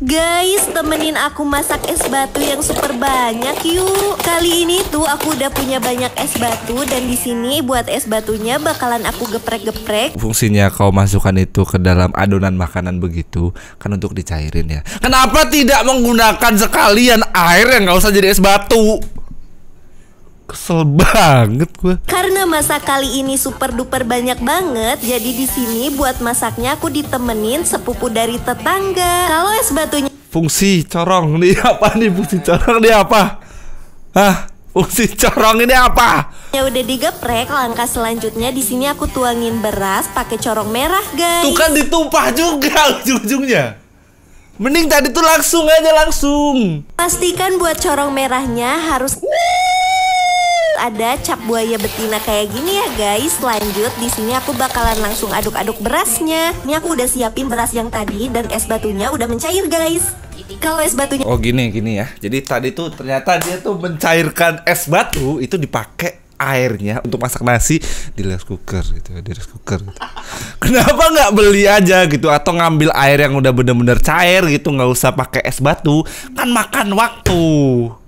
Guys, temenin aku masak es batu yang super banyak yuk. Kali ini tuh aku udah punya banyak es batu dan di sini buat es batunya bakalan aku geprek-geprek. Fungsinya kau masukkan itu ke dalam adonan makanan begitu kan untuk dicairin ya. Kenapa tidak menggunakan sekalian air yang nggak usah jadi es batu? Kesel banget gue. Karena masa kali ini super duper banyak banget, jadi di sini buat masaknya aku ditemenin sepupu dari tetangga. Kalau es batunya fungsi corong nih apa nih fungsi corong ini apa? Hah? Fungsi corong ini apa? Ya udah digeprek, langkah selanjutnya di sini aku tuangin beras pakai corong merah, guys. Tuh kan ditumpah juga ujung-ujungnya. Mending tadi tuh langsung aja langsung. Pastikan buat corong merahnya harus ada cap buaya betina kayak gini ya guys. Lanjut, di sini aku bakalan langsung aduk-aduk berasnya. Ini aku udah siapin beras yang tadi dan es batunya udah mencair guys. Kalau es batunya Oh gini gini ya. Jadi tadi tuh ternyata dia tuh mencairkan es batu itu dipakai airnya untuk masak nasi di rice cooker gitu di rice cooker gitu. kenapa nggak beli aja gitu atau ngambil air yang udah bener-bener cair gitu nggak usah pakai es batu kan makan waktu